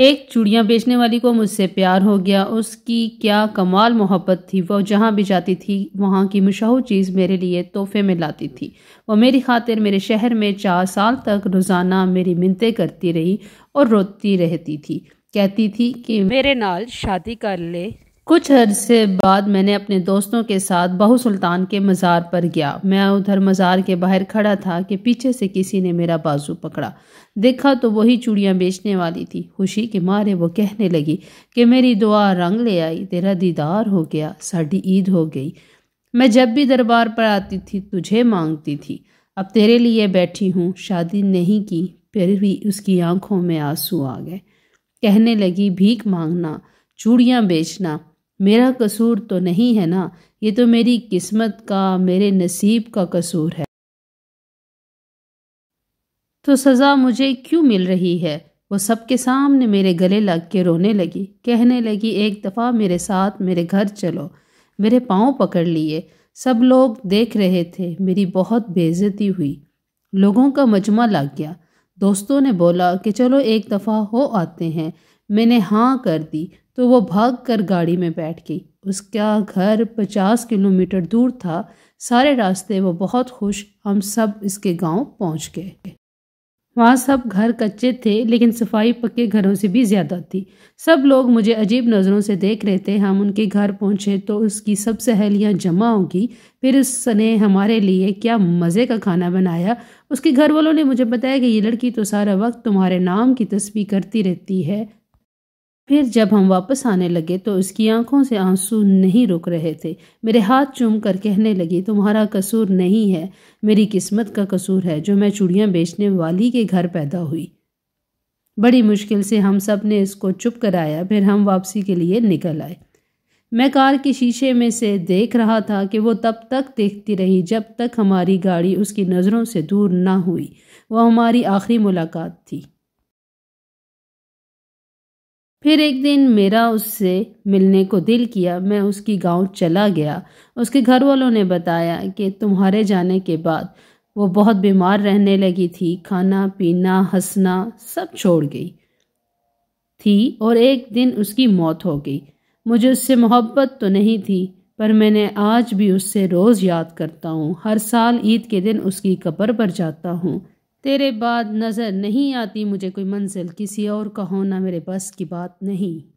एक चूड़ियाँ बेचने वाली को मुझसे प्यार हो गया उसकी क्या कमाल मोहब्बत थी वह जहाँ भी जाती थी वहाँ की मशहूर चीज़ मेरे लिए तोहफे में लाती थी वह मेरी खातिर मेरे शहर में चार साल तक रोज़ाना मेरी मिनतें करती रही और रोती रहती थी कहती थी कि मेरे नाल शादी कर ले कुछ अरसे बाद मैंने अपने दोस्तों के साथ बहू सुल्तान के मज़ार पर गया मैं उधर मज़ार के बाहर खड़ा था कि पीछे से किसी ने मेरा बाजू पकड़ा देखा तो वही चूड़ियाँ बेचने वाली थी खुशी के मारे वो कहने लगी कि मेरी दुआ रंग ले आई तेरा दीदार हो गया साड़ी ईद हो गई मैं जब भी दरबार पर आती थी तुझे मांगती थी अब तेरे लिए बैठी हूँ शादी नहीं की फिर भी उसकी आंखों में आंसू आ गए कहने लगी भीख मांगना चूड़ियाँ बेचना मेरा कसूर तो नहीं है ना ये तो मेरी किस्मत का मेरे नसीब का कसूर है तो सज़ा मुझे क्यों मिल रही है वो सबके सामने मेरे गले लग के रोने लगी कहने लगी एक दफ़ा मेरे साथ मेरे घर चलो मेरे पाँव पकड़ लिए सब लोग देख रहे थे मेरी बहुत बेजती हुई लोगों का मजमा लग गया दोस्तों ने बोला कि चलो एक दफ़ा हो आते हैं मैंने हाँ कर दी तो वो भाग कर गाड़ी में बैठ गई उसका घर पचास किलोमीटर दूर था सारे रास्ते वो बहुत खुश हम सब इसके गांव पहुंच गए वहाँ सब घर कच्चे थे लेकिन सफाई पक्के घरों से भी ज़्यादा थी सब लोग मुझे अजीब नज़रों से देख रहे थे हम उनके घर पहुँचे तो उसकी सब सहेलियाँ जमा होगी फिर उसने हमारे लिए क्या मज़े का खाना बनाया उसके घर वालों ने मुझे बताया कि ये लड़की तो सारा वक्त तुम्हारे नाम की तस्वीर करती रहती है फिर जब हम वापस आने लगे तो उसकी आंखों से आंसू नहीं रुक रहे थे मेरे हाथ चूम कर कहने लगी तुम्हारा कसूर नहीं है मेरी किस्मत का कसूर है जो मैं चूड़ियाँ बेचने वाली के घर पैदा हुई बड़ी मुश्किल से हम सब ने इसको चुप कराया फिर हम वापसी के लिए निकल आए मैं कार के शीशे में से देख रहा था कि वो तब तक देखती रही जब तक हमारी गाड़ी उसकी नज़रों से दूर ना हुई वह हमारी आखिरी मुलाकात थी फिर एक दिन मेरा उससे मिलने को दिल किया मैं उसकी गांव चला गया उसके घर वालों ने बताया कि तुम्हारे जाने के बाद वो बहुत बीमार रहने लगी थी खाना पीना हंसना सब छोड़ गई थी और एक दिन उसकी मौत हो गई मुझे उससे मोहब्बत तो नहीं थी पर मैंने आज भी उससे रोज़ याद करता हूँ हर साल ईद के दिन उसकी कब्र पर जाता हूँ तेरे बाद नज़र नहीं आती मुझे कोई मंजिल किसी और का होना मेरे बस की बात नहीं